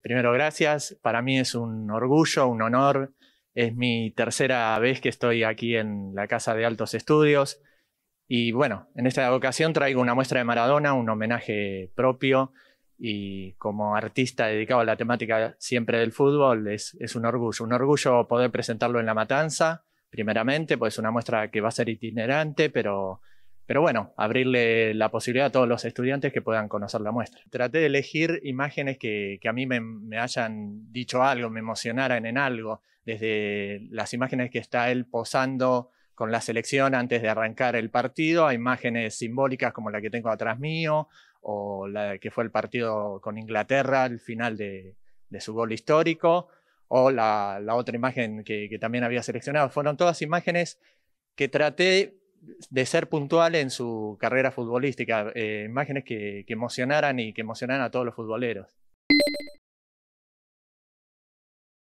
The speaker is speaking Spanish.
Primero, gracias. Para mí es un orgullo, un honor. Es mi tercera vez que estoy aquí en la Casa de Altos Estudios. Y bueno, en esta ocasión traigo una muestra de Maradona, un homenaje propio. Y como artista dedicado a la temática siempre del fútbol, es, un orgullo. Un orgullo poder presentarlo en La Matanza, primeramente, pues una muestra que va a ser itinerante, pero pero bueno, abrirle la posibilidad a todos los estudiantes que puedan conocer la muestra. Traté de elegir imágenes que, que a mí me, me, hayan dicho algo, me emocionaran en algo, desde las imágenes que está él posando con la selección antes de arrancar el partido, a imágenes simbólicas como la que tengo atrás mío, o la que fue el partido con Inglaterra, el final de, su gol histórico, o la, la otra imagen que, que, también había seleccionado. Fueron todas imágenes que traté de ser puntual en su carrera futbolística, eh, imágenes que, que emocionaran y que emocionaran a todos los futboleros.